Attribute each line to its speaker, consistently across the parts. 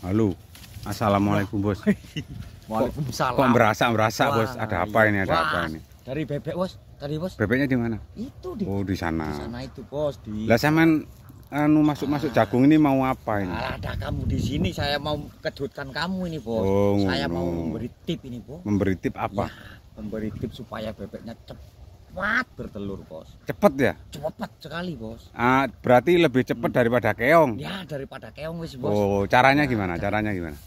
Speaker 1: Halo. Assalamualaikum bos.
Speaker 2: Waalaikumsalam. Kok merasa merasa Wah, bos? Ada apa ini? Ada Wah, apa ini? Dari bebek bos. Tadi bos. Bebeknya di mana? Itu di.
Speaker 1: Oh di sana. Di sana itu bos. Di. Lah saman anu masuk masuk ah. jagung ini mau apa ini? Ada
Speaker 2: kamu di sini saya mau kejutkan kamu ini bos. Oh,
Speaker 1: saya no. mau memberi tip ini bos. Memberi tip apa? Ya,
Speaker 2: memberi tip supaya bebeknya cepat cepat bertelur bos cepet ya cepet sekali bos
Speaker 1: ah berarti lebih cepet hmm. daripada keong
Speaker 2: ya daripada keong wis bos oh
Speaker 1: caranya nah, gimana caranya gimana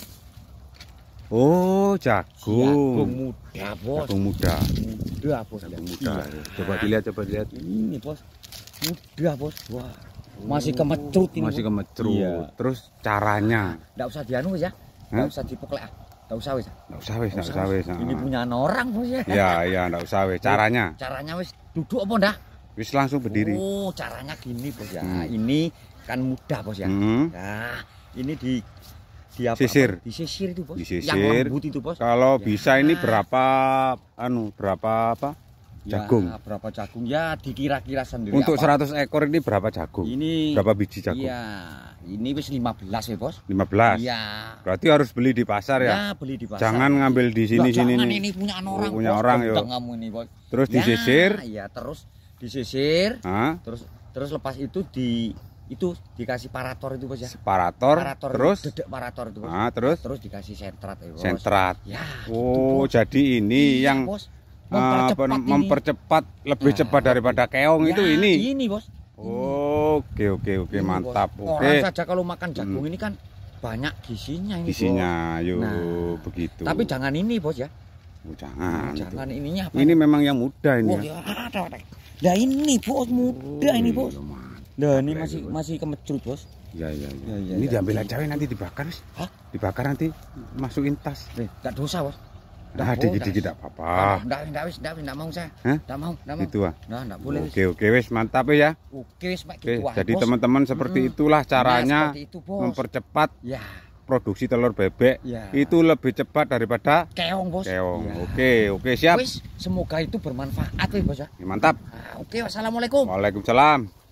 Speaker 1: oh jagung jagung muda bos jagung muda
Speaker 2: muda bos jagung muda iya.
Speaker 1: coba dilihat coba dilihat ini
Speaker 2: bos muda bos wah oh, masih kemecut ini masih kemecut iya.
Speaker 1: terus caranya
Speaker 2: tidak usah dianu ya tidak usah dipeklek ah. Enggak usah wis. Enggak usah wis, enggak usah wis. Ini punya orang wis ya. Iya,
Speaker 1: iya enggak usah wis. Caranya.
Speaker 2: Caranya wis duduk apa ndak? Wis langsung berdiri. Oh, caranya gini, Bos ya. Hmm. Ini kan mudah, Bos ya. Hmm. Nah, ini di di apa, sisir. Di sisir itu, Bos. Yang rambut itu, Bos.
Speaker 1: Kalau ya. bisa ini berapa anu, berapa apa? jagung. Ya,
Speaker 2: berapa jagung? Ya dikira-kira sendiri. Untuk apa? 100
Speaker 1: ekor ini berapa jagung? Ini berapa biji jagung? Iya,
Speaker 2: ini wis 15 ya, Bos. 15. ya Berarti harus
Speaker 1: beli di pasar ya? Ya, beli di pasar. Jangan ngambil di sini-sini. ini punya orang. Oh, punya bos, orang ya. ini, Bos. Terus ya, disisir? Iya,
Speaker 2: terus disisir. Ha? Terus terus lepas itu di itu dikasih parator itu bos ya parator, parator terus dedek parator itu bos. Ah, terus terus dikasih sentrat ya,
Speaker 1: bos. sentrat ya oh gitu, bos. jadi ini iya, yang bos mempercepat, apa, ini. lebih lebih nah, cepat daripada keong ya, itu nah, ini. Ini, Bos. Oke, oke, oke, mantap. Bos. Oke. Orang saja kalau makan hmm. jagung hmm. ini
Speaker 2: kan banyak gisinya ini, Gisinya, yuk, nah, begitu. Tapi jangan ini, Bos ya. Oh, jangan. Nah, jangan ininya apa? Ini
Speaker 1: memang yang muda ini. Oh, ya. Iya,
Speaker 2: ada, ada. Nah, ini, Bos, muda oh, ini, iya, Bos. Nah, ini masih bos. masih kemecut, Bos. Ya ya, ya. Ya, ya, ini ya, diambil aja nanti dibakar, Hah? Dibakar nanti masukin tas. Enggak dosa, Bos. Nah, dikit-dikit apa-apa. Ah, enggak, enggak wis, enggak enggak mau saya. Enggak mau, enggak mau. Itu ah. Nah, enggak boleh. Oke,
Speaker 1: oke wis, mantap ya.
Speaker 2: Oke wis, Pak gitu ah, Jadi teman-teman seperti hmm.
Speaker 1: itulah nah, caranya nah, itu,
Speaker 2: mempercepat ya.
Speaker 1: produksi telur bebek. Ya. Itu lebih cepat daripada keong, Bos. Keong. Ya. Oke, oke, siap. Wis,
Speaker 2: semoga itu bermanfaat wis, Bos ya. ya
Speaker 1: mantap. Nah,
Speaker 2: oke, wassalamualaikum.
Speaker 1: Waalaikumsalam.